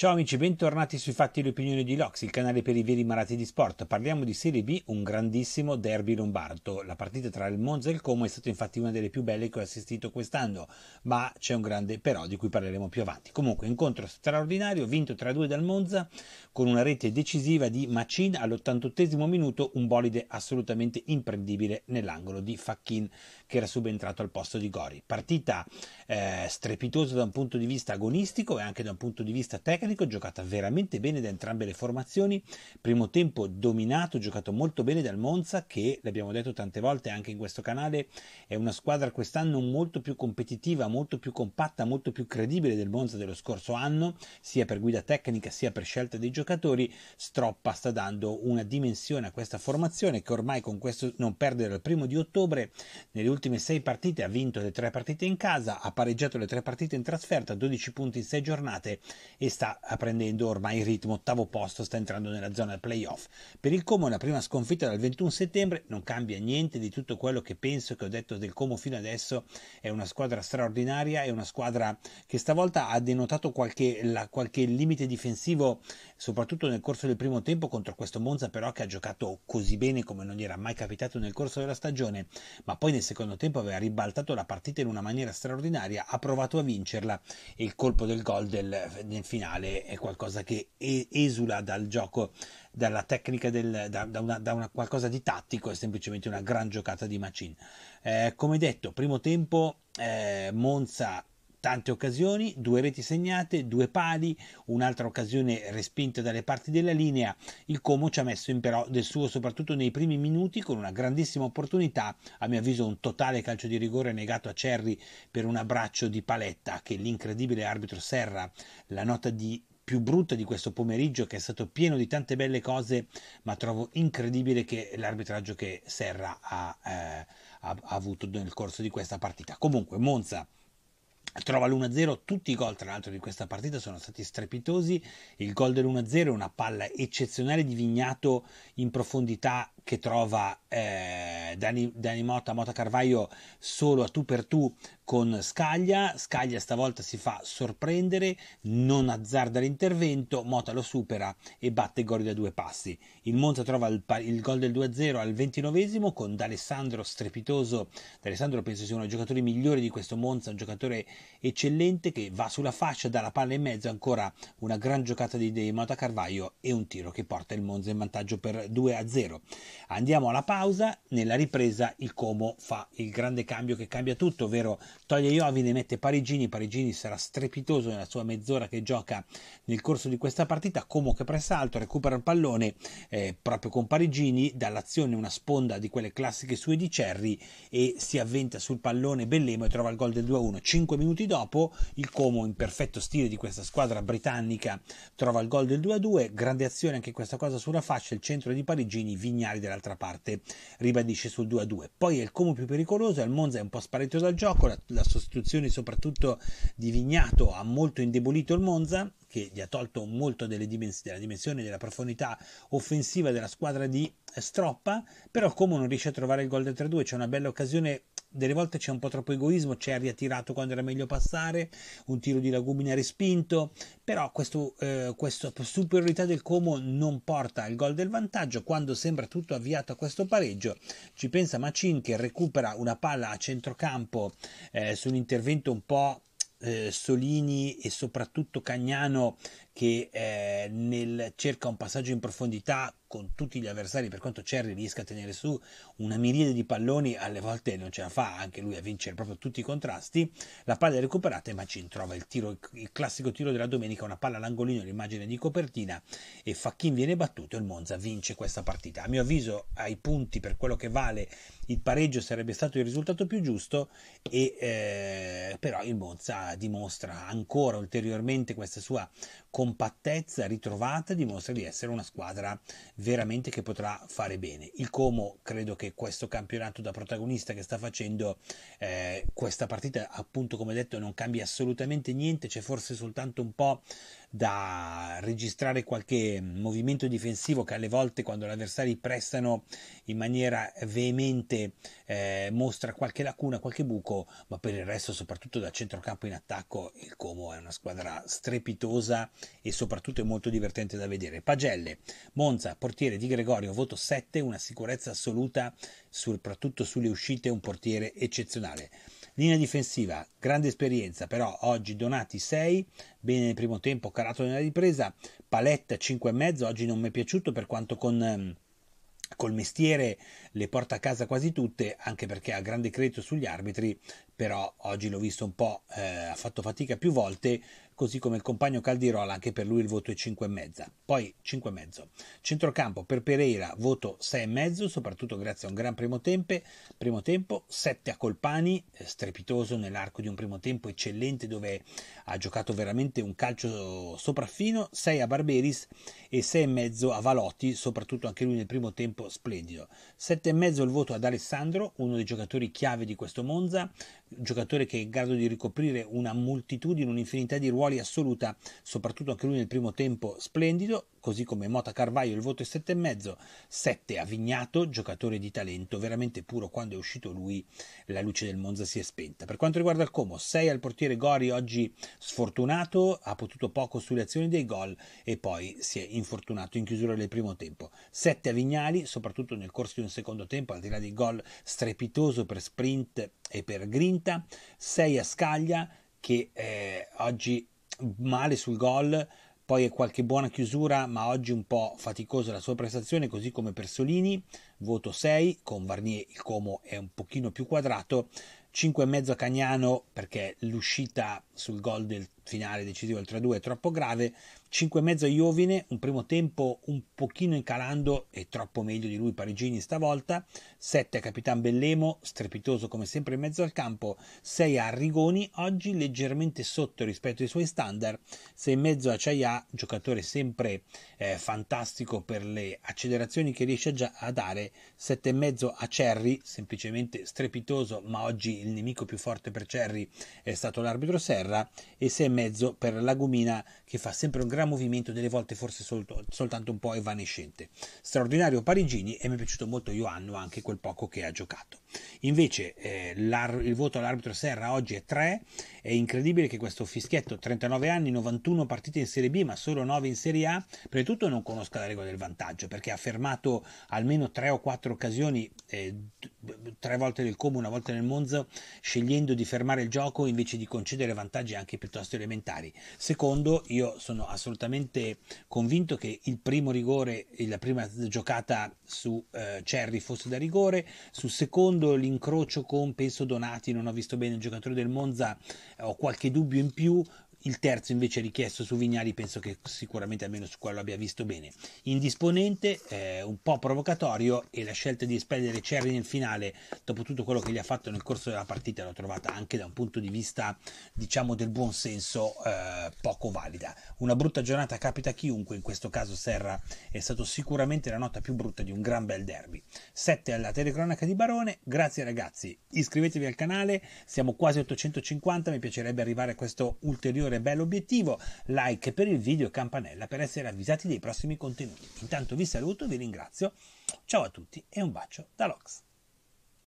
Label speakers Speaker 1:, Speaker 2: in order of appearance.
Speaker 1: Ciao amici, bentornati sui fatti e le opinioni di Lox, il canale per i veri malati di sport. Parliamo di Serie B, un grandissimo derby lombardo. La partita tra il Monza e il Como è stata infatti una delle più belle che ho assistito quest'anno, ma c'è un grande però di cui parleremo più avanti. Comunque, incontro straordinario, vinto 3-2 dal Monza con una rete decisiva di Macin all'88 minuto, un bolide assolutamente imprendibile nell'angolo di Facchin che era subentrato al posto di Gori. Partita eh, strepitosa da un punto di vista agonistico e anche da un punto di vista tecnico Cattolico, giocata veramente bene da entrambe le formazioni, primo tempo dominato, giocato molto bene dal Monza che, l'abbiamo detto tante volte anche in questo canale, è una squadra quest'anno molto più competitiva, molto più compatta, molto più credibile del Monza dello scorso anno, sia per guida tecnica sia per scelta dei giocatori, Stroppa sta dando una dimensione a questa formazione che ormai con questo non perde dal primo di ottobre, nelle ultime sei partite ha vinto le tre partite in casa, ha pareggiato le tre partite in trasferta, 12 punti in sei giornate e sta prendendo ormai il ritmo ottavo posto, sta entrando nella zona playoff. Per il Como la prima sconfitta dal 21 settembre non cambia niente di tutto quello che penso che ho detto del Como fino adesso, è una squadra straordinaria, è una squadra che stavolta ha denotato qualche, la, qualche limite difensivo soprattutto nel corso del primo tempo contro questo Monza però che ha giocato così bene come non gli era mai capitato nel corso della stagione, ma poi nel secondo tempo aveva ribaltato la partita in una maniera straordinaria, ha provato a vincerla e il colpo del gol del, del finale è qualcosa che esula dal gioco dalla tecnica del, da, da, una, da una qualcosa di tattico, è semplicemente una gran giocata di Macin. Eh, come detto, primo tempo eh, Monza tante occasioni, due reti segnate, due pali, un'altra occasione respinta dalle parti della linea. Il Como ci ha messo in però del suo soprattutto nei primi minuti con una grandissima opportunità, a mio avviso un totale calcio di rigore negato a Cerri per un abbraccio di paletta che l'incredibile arbitro Serra, la nota di più brutta di questo pomeriggio che è stato pieno di tante belle cose, ma trovo incredibile che l'arbitraggio che Serra ha, eh, ha, ha avuto nel corso di questa partita. Comunque Monza Trova l'1-0, tutti i gol tra l'altro di questa partita sono stati strepitosi, il gol dell'1-0 è una palla eccezionale di Vignato in profondità che trova eh, Dani, Dani Motta, Motta Carvaio solo a tu per tu con Scaglia, Scaglia stavolta si fa sorprendere, non azzarda l'intervento, Motta lo supera e batte gol da due passi. Il Monza trova il, il gol del 2-0 al 29 con D'Alessandro strepitoso, D'Alessandro penso sia uno dei giocatori migliori di questo Monza, un giocatore eccellente che va sulla fascia, dalla palla in mezzo, ancora una gran giocata di, di Motta Carvaio e un tiro che porta il Monza in vantaggio per 2-0. Andiamo alla pausa, nella ripresa il Como fa il grande cambio che cambia tutto, ovvero toglie Jovin e mette Parigini, Parigini sarà strepitoso nella sua mezz'ora che gioca nel corso di questa partita, Como che pressa alto, recupera il pallone eh, proprio con Parigini, dall'azione una sponda di quelle classiche sue di Cerri e si avventa sul pallone Bellemo e trova il gol del 2-1. 5 minuti dopo il Como in perfetto stile di questa squadra britannica trova il gol del 2-2, grande azione anche questa cosa sulla fascia, il centro di Parigini, Vignali avversari dall'altra parte, ribadisce sul 2-2. a Poi è il Como più pericoloso, il Monza è un po' sparito dal gioco, la, la sostituzione soprattutto di Vignato ha molto indebolito il Monza, che gli ha tolto molto dimens- della dimensione e della profondità offensiva della squadra di Stroppa, però Como non riesce a trovare il gol del 3-2, c'è una bella occasione delle volte c'è un po' troppo egoismo, Cerri ha riattirato quando era meglio passare, un tiro di Lagumina respinto, però questo, eh, questa superiorità del Como non porta al gol del vantaggio, quando sembra tutto avviato a questo pareggio ci pensa Macin che recupera una palla a centrocampo eh, su un intervento un po' eh, Solini e soprattutto Cagnano che eh, nel, cerca un passaggio in profondità con tutti gli avversari, per quanto Cerri riesca a tenere su una miriade di palloni, alle volte non ce la fa anche lui a vincere proprio tutti i contrasti. La palla è recuperata e Macin trova il, tiro, il classico tiro della domenica, una palla all'angolino, l'immagine di copertina e Facchin viene battuto e il Monza vince questa partita. A mio avviso ai punti per quello che vale il pareggio sarebbe stato il risultato più giusto, e, eh, però il Monza dimostra ancora ulteriormente questa sua compattezza ritrovata dimostra di essere una squadra veramente che potrà fare bene. Il Como credo che questo campionato da protagonista che sta facendo eh, questa partita, appunto come detto, non cambia assolutamente niente, c'è forse soltanto un po' da registrare qualche movimento difensivo che alle volte quando gli avversari prestano in maniera veemente eh, mostra qualche lacuna, qualche buco, ma per il resto soprattutto da centrocampo in attacco il Como è una squadra strepitosa e soprattutto è molto divertente da vedere. Pagelle, Monza, portiere di Gregorio, voto 7, una sicurezza assoluta soprattutto sulle uscite, un portiere eccezionale. Linea difensiva, grande esperienza, però oggi Donati 6, bene nel primo tempo, carato nella ripresa, Paletta 5,5, oggi non mi è piaciuto per quanto con ehm, col mestiere le porta a casa quasi tutte, anche perché ha grande credito sugli arbitri, però oggi l'ho visto un po', eh, ha fatto fatica più volte, così come il compagno Caldirola, anche per lui il voto è 5,5. Poi 5,5. Centrocampo per Pereira, voto 6,5, soprattutto grazie a un gran primo, tempe, primo tempo, 7 a Colpani, eh, strepitoso nell'arco di un primo tempo eccellente dove ha giocato veramente un calcio sopraffino, 6 a Barberis e 6,5 a Valotti, soprattutto anche lui nel primo tempo splendido. 7,5 il voto ad Alessandro, uno dei giocatori chiave di questo Monza, giocatore che è in grado di ricoprire una moltitudine, un'infinità di ruoli assoluta, soprattutto anche lui nel primo tempo splendido, così come Mota Carvaio il voto è 7,5, 7 a Vignato, giocatore di talento veramente puro, quando è uscito lui la luce del Monza si è spenta. Per quanto riguarda il Como, 6 al portiere Gori, oggi sfortunato, ha potuto poco sulle azioni dei gol e poi si è infortunato in chiusura del primo tempo. 7 a Vignali, soprattutto nel corso di un secondo tempo, al di là di gol strepitoso per sprint e per Green punta, 6 a Scaglia che eh, oggi male sul gol, poi è qualche buona chiusura, ma oggi un po' faticosa la sua prestazione, così come per Solini, voto 6, con Varnier il Como è un pochino più quadrato, 5 e mezzo a Cagnano perché l'uscita sul gol del finale decisivo al 3-2 è troppo grave, 5 e mezzo a Iovine, un primo tempo un pochino incalando e troppo meglio di lui Parigini stavolta, 7 a Capitan Bellemo, strepitoso come sempre in mezzo al campo, 6 a Arrigoni, oggi leggermente sotto rispetto ai suoi standard, 6 in mezzo a Ciaià, giocatore sempre eh, fantastico per le accelerazioni che riesce già a dare, 7 in mezzo a Cerri, semplicemente strepitoso, ma oggi il nemico più forte per Cerri è stato l'arbitro Serra, e 6 in mezzo per Lagumina che fa sempre un gran movimento, delle volte forse sol- soltanto un po' evanescente. Straordinario Parigini e mi è piaciuto molto Ioanno anche quel poco che ha giocato. Invece eh, il voto all'arbitro Serra oggi è 3, è incredibile che questo fischietto, 39 anni, 91 partite in Serie B ma solo 9 in Serie A, prima di tutto non conosca la regola del vantaggio perché ha fermato almeno 3 o 4 occasioni, eh, 3 volte nel Como, una volta nel Monza, scegliendo di fermare il gioco invece di concedere vantaggi anche piuttosto elementari. Secondo, io sono assolutamente convinto che il primo rigore, la prima giocata su eh, Cerri fosse da rigore, rigore, sul secondo l'incrocio con penso Donati, non ho visto bene il giocatore del Monza, ho qualche dubbio in più, il terzo invece richiesto su Vignali penso che sicuramente almeno su quello abbia visto bene. Indisponente, eh, un po' provocatorio e la scelta di espellere Cerri nel finale dopo tutto quello che gli ha fatto nel corso della partita l'ho trovata anche da un punto di vista diciamo del buonsenso eh, poco valida. Una brutta giornata capita a chiunque, in questo caso Serra è stato sicuramente la nota più brutta di un gran bel derby. 7 alla telecronaca di Barone, grazie ragazzi, iscrivetevi al canale, siamo quasi 850, mi piacerebbe arrivare a questo ulteriore ulteriore bello obiettivo, like per il video e campanella per essere avvisati dei prossimi contenuti. Intanto vi saluto, vi ringrazio, ciao a tutti e un bacio da Lox.